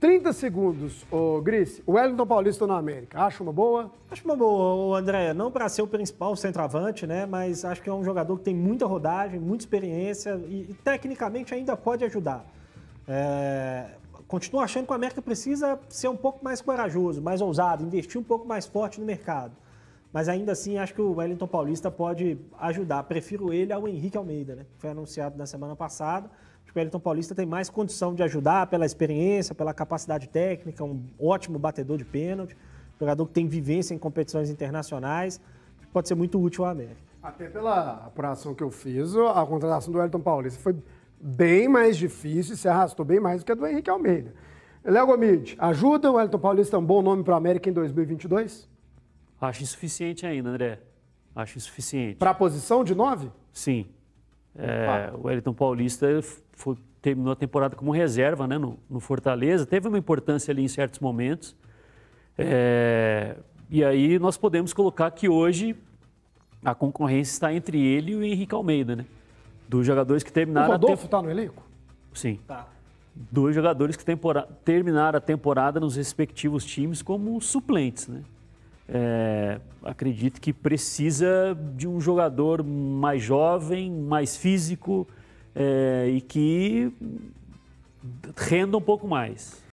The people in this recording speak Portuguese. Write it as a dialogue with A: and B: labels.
A: 30 segundos, o Gris. Wellington Paulista na América, acha uma boa? Acho uma boa, André. Não para ser o principal centroavante, né? Mas acho que é um jogador que tem muita rodagem, muita experiência e, e tecnicamente ainda pode ajudar. É... Continuo achando que o América precisa ser um pouco mais corajoso, mais ousado, investir um pouco mais forte no mercado. Mas ainda assim, acho que o Wellington Paulista pode ajudar. Prefiro ele ao Henrique Almeida, né? Foi anunciado na semana passada. Acho que o Wellington Paulista tem mais condição de ajudar pela experiência, pela capacidade técnica, um ótimo batedor de pênalti, jogador que tem vivência em competições internacionais, pode ser muito útil ao América.
B: Até pela apuração que eu fiz, a contratação do Wellington Paulista foi bem mais difícil, se arrastou bem mais do que a do Henrique Almeida. Léo Gomide, ajuda o Wellington Paulista é um bom nome para a América em 2022?
C: Acho insuficiente ainda, André. Acho insuficiente. Para a posição de nove? Sim. É, o Wellington Paulista foi, terminou a temporada como reserva né, no, no, Fortaleza, teve uma importância ali em certos momentos. É, e aí nós podemos colocar que hoje a concorrência está entre ele e o Henrique Almeida, né? Dos jogadores que terminaram. O Rodolfo está no elenco? Sim. Tá. Dois jogadores que tempora... terminaram a temporada nos respectivos times como suplentes, né? é, acredito que precisa de um jogador mais jovem, mais físico é, e que renda um pouco mais.